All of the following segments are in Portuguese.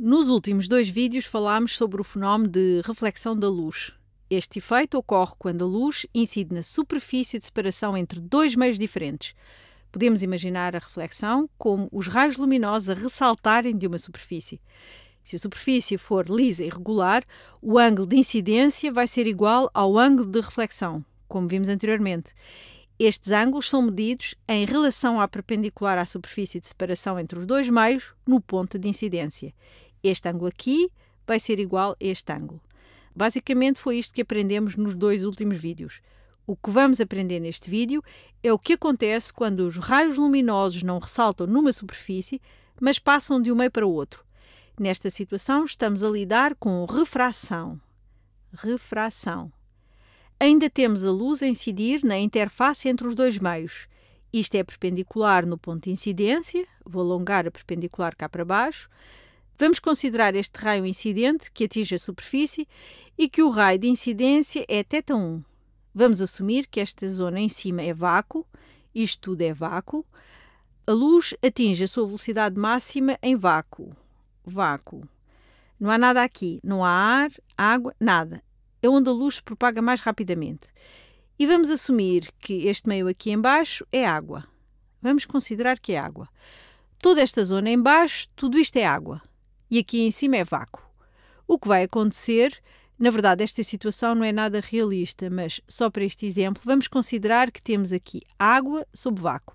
Nos últimos dois vídeos falámos sobre o fenómeno de reflexão da luz. Este efeito ocorre quando a luz incide na superfície de separação entre dois meios diferentes. Podemos imaginar a reflexão como os raios luminosos a ressaltarem de uma superfície. Se a superfície for lisa e regular, o ângulo de incidência vai ser igual ao ângulo de reflexão, como vimos anteriormente. Estes ângulos são medidos em relação à perpendicular à superfície de separação entre os dois meios no ponto de incidência. Este ângulo aqui vai ser igual a este ângulo. Basicamente foi isto que aprendemos nos dois últimos vídeos. O que vamos aprender neste vídeo é o que acontece quando os raios luminosos não ressaltam numa superfície, mas passam de um meio para o outro. Nesta situação, estamos a lidar com refração. Refração. Ainda temos a luz a incidir na interface entre os dois meios. Isto é perpendicular no ponto de incidência, vou alongar a perpendicular cá para baixo. Vamos considerar este raio incidente que atinge a superfície e que o raio de incidência é θ1. Um. Vamos assumir que esta zona em cima é vácuo, isto tudo é vácuo. A luz atinge a sua velocidade máxima em vácuo. Vácuo. Não há nada aqui, não há ar, água, nada. É onde a luz se propaga mais rapidamente. E vamos assumir que este meio aqui embaixo é água. Vamos considerar que é água. Toda esta zona embaixo, tudo isto é água e aqui em cima é vácuo. O que vai acontecer na verdade, esta situação não é nada realista, mas só para este exemplo, vamos considerar que temos aqui água sob vácuo.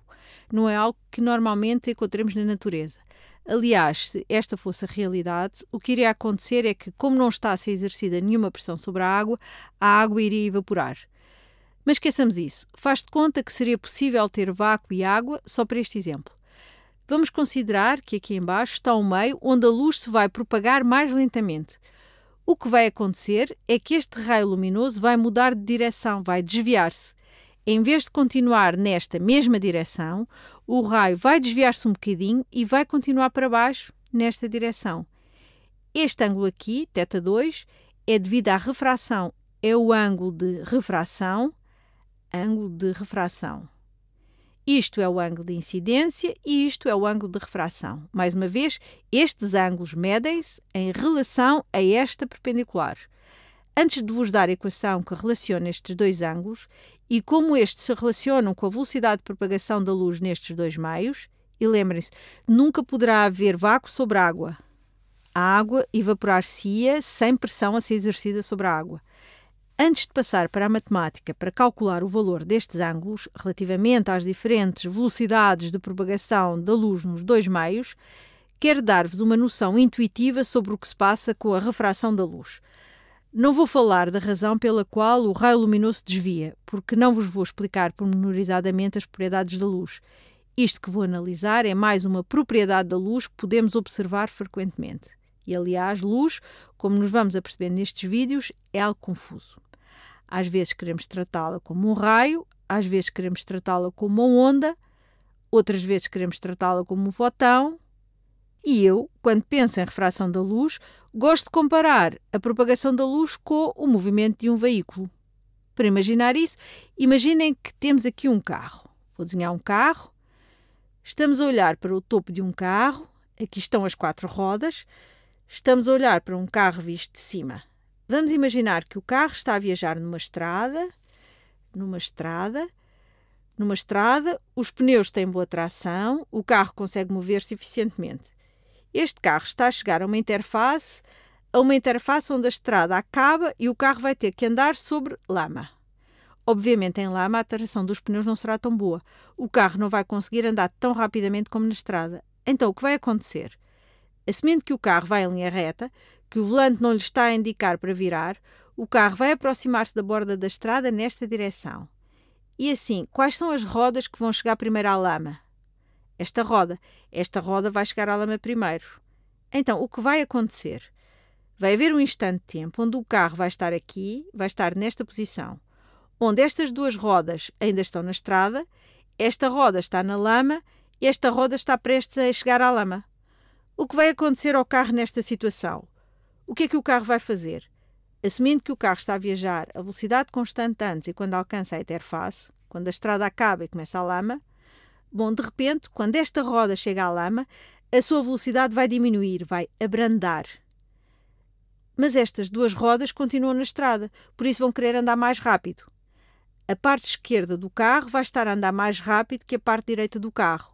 Não é algo que normalmente encontremos na natureza. Aliás, se esta fosse a realidade, o que iria acontecer é que, como não está a ser exercida nenhuma pressão sobre a água, a água iria evaporar. Mas esqueçamos isso. Faz de conta que seria possível ter vácuo e água só para este exemplo. Vamos considerar que aqui embaixo está um meio onde a luz se vai propagar mais lentamente. O que vai acontecer é que este raio luminoso vai mudar de direção, vai desviar-se. Em vez de continuar nesta mesma direção, o raio vai desviar-se um bocadinho e vai continuar para baixo nesta direção. Este ângulo aqui, θ 2, é devido à refração. É o ângulo de refração, ângulo de refração. Isto é o ângulo de incidência e isto é o ângulo de refração. Mais uma vez, estes ângulos medem-se em relação a esta perpendicular. Antes de vos dar a equação que relaciona estes dois ângulos e como estes se relacionam com a velocidade de propagação da luz nestes dois meios, e lembrem-se, nunca poderá haver vácuo sobre água. A água evaporar-se-ia sem pressão a ser exercida sobre a água. Antes de passar para a matemática para calcular o valor destes ângulos relativamente às diferentes velocidades de propagação da luz nos dois meios, quero dar-vos uma noção intuitiva sobre o que se passa com a refração da luz. Não vou falar da razão pela qual o raio luminoso desvia, porque não vos vou explicar pormenorizadamente as propriedades da luz. Isto que vou analisar é mais uma propriedade da luz que podemos observar frequentemente. E aliás, luz, como nos vamos aperceber nestes vídeos, é algo confuso. Às vezes queremos tratá-la como um raio, às vezes queremos tratá-la como uma onda, outras vezes queremos tratá-la como um fotão. E eu, quando penso em refração da luz, gosto de comparar a propagação da luz com o movimento de um veículo. Para imaginar isso, imaginem que temos aqui um carro. Vou desenhar um carro. Estamos a olhar para o topo de um carro. Aqui estão as quatro rodas. Estamos a olhar para um carro visto de cima. Vamos imaginar que o carro está a viajar numa estrada, numa estrada, numa estrada, os pneus têm boa tração, o carro consegue mover-se eficientemente. Este carro está a chegar a uma interface, a uma interface onde a estrada acaba e o carro vai ter que andar sobre lama. Obviamente, em lama, a tração dos pneus não será tão boa. O carro não vai conseguir andar tão rapidamente como na estrada. Então, o que vai acontecer? Assumindo que o carro vai em linha reta, que o volante não lhe está a indicar para virar, o carro vai aproximar-se da borda da estrada nesta direção. E assim, quais são as rodas que vão chegar primeiro à lama? Esta roda. Esta roda vai chegar à lama primeiro. Então, o que vai acontecer? Vai haver um instante de tempo onde o carro vai estar aqui, vai estar nesta posição, onde estas duas rodas ainda estão na estrada, esta roda está na lama, esta roda está prestes a chegar à lama. O que vai acontecer ao carro nesta situação? O que é que o carro vai fazer? Assumindo que o carro está a viajar a velocidade constante antes e quando alcança a interface, quando a estrada acaba e começa a lama, bom, de repente, quando esta roda chega à lama, a sua velocidade vai diminuir, vai abrandar. Mas estas duas rodas continuam na estrada, por isso vão querer andar mais rápido. A parte esquerda do carro vai estar a andar mais rápido que a parte direita do carro.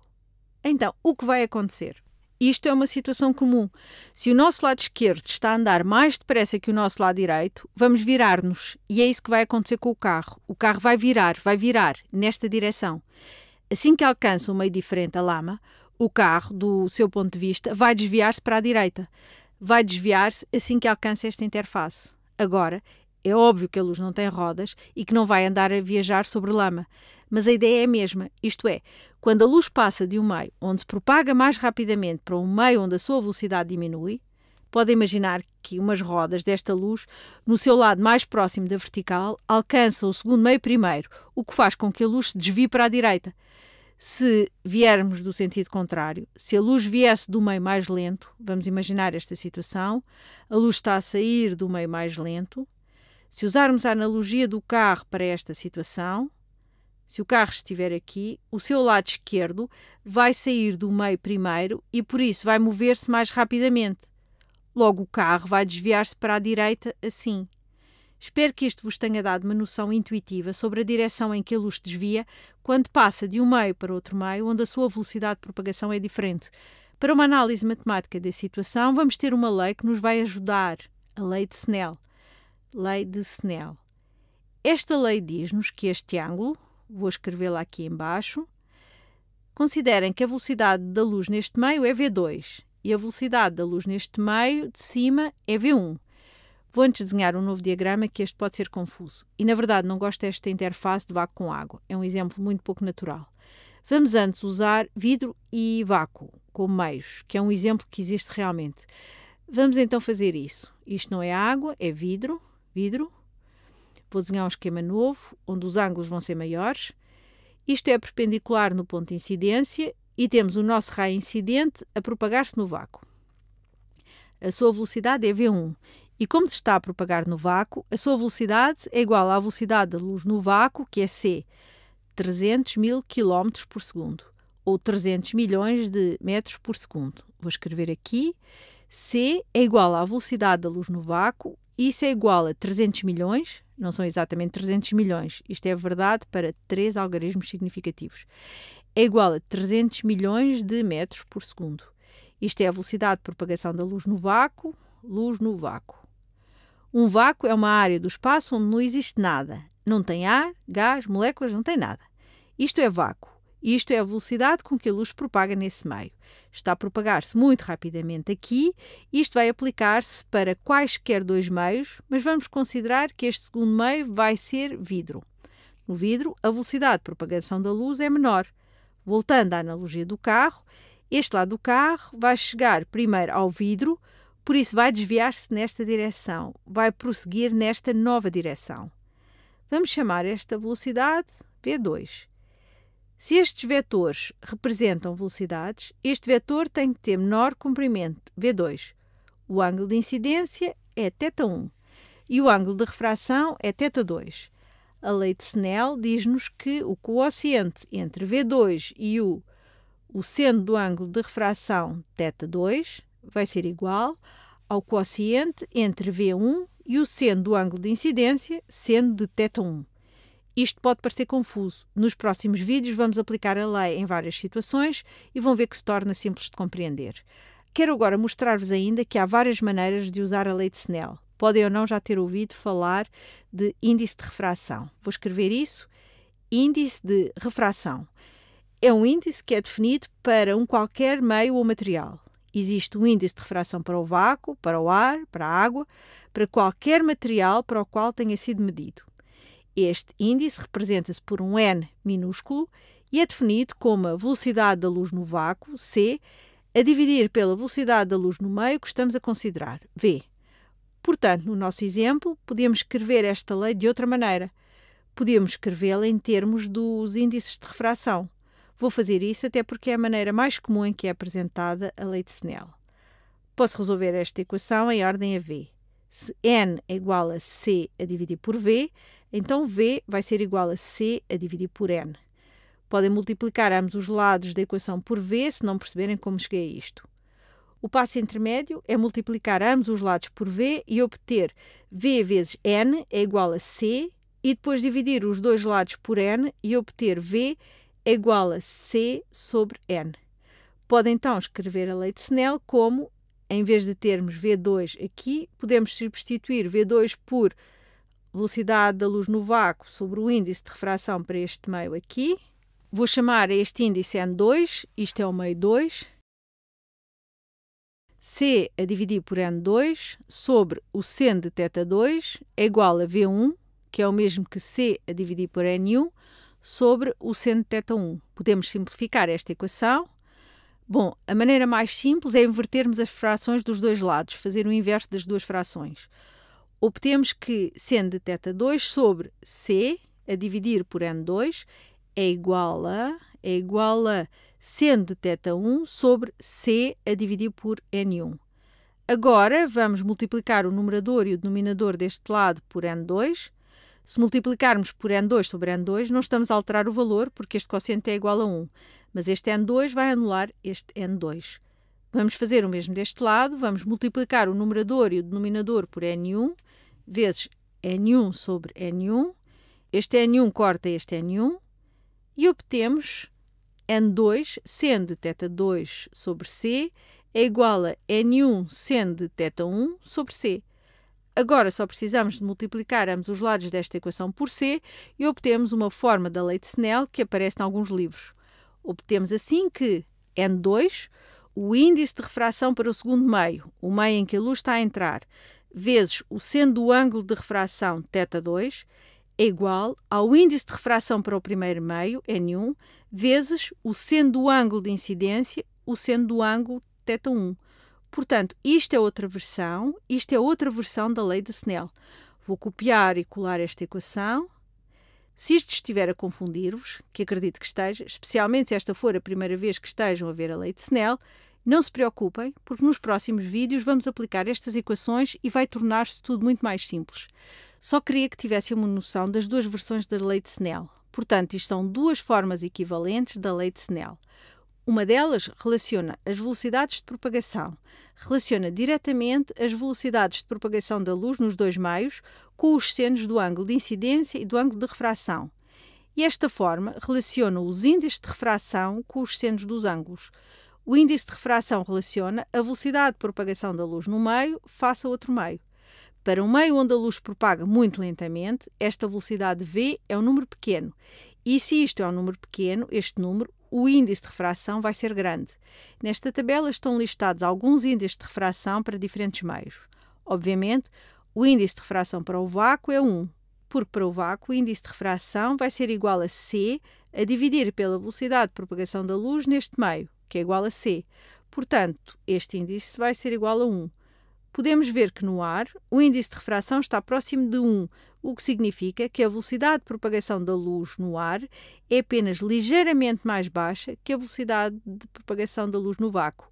Então, o que vai acontecer? Isto é uma situação comum. Se o nosso lado esquerdo está a andar mais depressa que o nosso lado direito, vamos virar-nos. E é isso que vai acontecer com o carro. O carro vai virar, vai virar nesta direção. Assim que alcança um meio diferente a lama, o carro, do seu ponto de vista, vai desviar-se para a direita. Vai desviar-se assim que alcança esta interface. Agora, é óbvio que a luz não tem rodas e que não vai andar a viajar sobre lama mas a ideia é a mesma, isto é, quando a luz passa de um meio onde se propaga mais rapidamente para um meio onde a sua velocidade diminui, pode imaginar que umas rodas desta luz, no seu lado mais próximo da vertical, alcançam o segundo meio primeiro, o que faz com que a luz se desvie para a direita. Se viermos do sentido contrário, se a luz viesse do meio mais lento, vamos imaginar esta situação, a luz está a sair do meio mais lento. Se usarmos a analogia do carro para esta situação, se o carro estiver aqui, o seu lado esquerdo vai sair do meio primeiro e por isso vai mover-se mais rapidamente. Logo, o carro vai desviar-se para a direita, assim. Espero que isto vos tenha dado uma noção intuitiva sobre a direção em que a luz desvia quando passa de um meio para outro meio, onde a sua velocidade de propagação é diferente. Para uma análise matemática da situação, vamos ter uma lei que nos vai ajudar, a lei de Snell. Lei de Snell. Esta lei diz-nos que este ângulo, vou escrevê-la aqui embaixo. Considerem que a velocidade da luz neste meio é v2 e a velocidade da luz neste meio de cima é v1. Vou antes desenhar um novo diagrama que este pode ser confuso. E na verdade não gosto desta interface de vácuo com água. É um exemplo muito pouco natural. Vamos antes usar vidro e vácuo como meios, que é um exemplo que existe realmente. Vamos então fazer isso. Isto não é água, é vidro, vidro, Vou desenhar um esquema novo, onde os ângulos vão ser maiores. Isto é perpendicular no ponto de incidência e temos o nosso raio incidente a propagar-se no vácuo. A sua velocidade é v1 e como se está a propagar no vácuo, a sua velocidade é igual à velocidade da luz no vácuo, que é c, 300 mil km por segundo, ou 300 milhões de metros por segundo. Vou escrever aqui, c é igual à velocidade da luz no vácuo, isso é igual a 300 milhões não são exatamente 300 milhões. Isto é verdade para três algarismos significativos. É igual a 300 milhões de metros por segundo. Isto é a velocidade de propagação da luz no vácuo, luz no vácuo. Um vácuo é uma área do espaço onde não existe nada. Não tem ar, gás, moléculas, não tem nada. Isto é vácuo. Isto é a velocidade com que a luz propaga nesse meio. Está a propagar-se muito rapidamente aqui, isto vai aplicar-se para quaisquer dois meios, mas vamos considerar que este segundo meio vai ser vidro. No vidro, a velocidade de propagação da luz é menor. Voltando à analogia do carro, este lado do carro vai chegar primeiro ao vidro, por isso vai desviar-se nesta direção, vai prosseguir nesta nova direção. Vamos chamar esta velocidade V2. Se estes vetores representam velocidades, este vetor tem que ter menor comprimento, V2. O ângulo de incidência é θ1 e o ângulo de refração é θ2. A lei de Snell diz-nos que o quociente entre V2 e U, o seno do ângulo de refração θ2, vai ser igual ao quociente entre V1 e o seno do ângulo de incidência, seno de θ1. Isto pode parecer confuso. Nos próximos vídeos vamos aplicar a lei em várias situações e vão ver que se torna simples de compreender. Quero agora mostrar-vos ainda que há várias maneiras de usar a lei de Snell. Podem ou não já ter ouvido falar de índice de refração. Vou escrever isso. Índice de refração. É um índice que é definido para um qualquer meio ou material. Existe um índice de refração para o vácuo, para o ar, para a água, para qualquer material para o qual tenha sido medido. Este índice representa-se por um n minúsculo e é definido como a velocidade da luz no vácuo, c, a dividir pela velocidade da luz no meio que estamos a considerar, v. Portanto, no nosso exemplo, podemos escrever esta lei de outra maneira. Podemos escrevê-la em termos dos índices de refração. Vou fazer isso até porque é a maneira mais comum em que é apresentada a lei de Snell. Posso resolver esta equação em ordem a v. Se n é igual a c a dividir por v, então v vai ser igual a c a dividir por n. Podem multiplicar ambos os lados da equação por v se não perceberem como cheguei a isto. O passo intermédio é multiplicar ambos os lados por v e obter v vezes n é igual a c e depois dividir os dois lados por n e obter v é igual a c sobre n. Podem então escrever a lei de Snell como em vez de termos V2 aqui, podemos substituir V2 por velocidade da luz no vácuo sobre o índice de refração para este meio aqui. Vou chamar este índice N2, isto é o meio 2. C a dividir por N2 sobre o seno de θ 2 é igual a V1, que é o mesmo que C a dividir por N1, sobre o seno de θ1. Podemos simplificar esta equação Bom, a maneira mais simples é invertermos as frações dos dois lados, fazer o inverso das duas frações. Obtemos que sendo θ 2 sobre C a dividir por N2 é igual a é igual a sendo θ 1 sobre C a dividir por N1. Agora vamos multiplicar o numerador e o denominador deste lado por N2. Se multiplicarmos por N2 sobre N2, não estamos a alterar o valor, porque este quociente é igual a 1. Mas este N2 vai anular este N2. Vamos fazer o mesmo deste lado, vamos multiplicar o numerador e o denominador por N1, vezes N1 sobre N1. Este N1 corta este N1 e obtemos N2 sendo θ2 sobre C é igual a N1 sendo θ1 sobre C. Agora só precisamos de multiplicar ambos os lados desta equação por C e obtemos uma forma da lei de Snell que aparece em alguns livros. Obtemos assim que N2, o índice de refração para o segundo meio, o meio em que a luz está a entrar, vezes o seno do ângulo de refração θ2, é igual ao índice de refração para o primeiro meio, N1, vezes o seno do ângulo de incidência, o seno do ângulo θ1. Portanto, isto é outra versão, isto é outra versão da lei de Snell. Vou copiar e colar esta equação. Se isto estiver a confundir-vos, que acredito que esteja, especialmente se esta for a primeira vez que estejam a ver a lei de Snell, não se preocupem, porque nos próximos vídeos vamos aplicar estas equações e vai tornar-se tudo muito mais simples. Só queria que tivessem uma noção das duas versões da lei de Snell. Portanto, isto são duas formas equivalentes da lei de Snell. Uma delas relaciona as velocidades de propagação, relaciona diretamente as velocidades de propagação da luz nos dois meios com os senos do ângulo de incidência e do ângulo de refração. E esta forma relaciona os índices de refração com os senos dos ângulos. O índice de refração relaciona a velocidade de propagação da luz no meio face a outro meio. Para um meio onde a luz propaga muito lentamente, esta velocidade v é um número pequeno. E se isto é um número pequeno, este número, o índice de refração vai ser grande. Nesta tabela estão listados alguns índices de refração para diferentes meios. Obviamente, o índice de refração para o vácuo é 1, porque para o vácuo o índice de refração vai ser igual a c a dividir pela velocidade de propagação da luz neste meio, que é igual a c. Portanto, este índice vai ser igual a 1. Podemos ver que no ar o índice de refração está próximo de 1, o que significa que a velocidade de propagação da luz no ar é apenas ligeiramente mais baixa que a velocidade de propagação da luz no vácuo.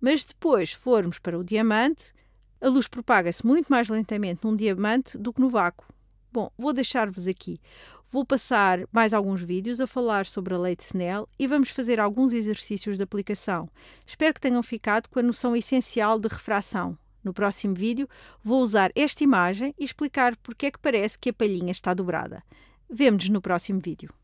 Mas depois formos para o diamante, a luz propaga-se muito mais lentamente num diamante do que no vácuo. Bom, vou deixar-vos aqui. Vou passar mais alguns vídeos a falar sobre a lei de Snell e vamos fazer alguns exercícios de aplicação. Espero que tenham ficado com a noção essencial de refração. No próximo vídeo vou usar esta imagem e explicar porque é que parece que a palhinha está dobrada. Vemo-nos no próximo vídeo.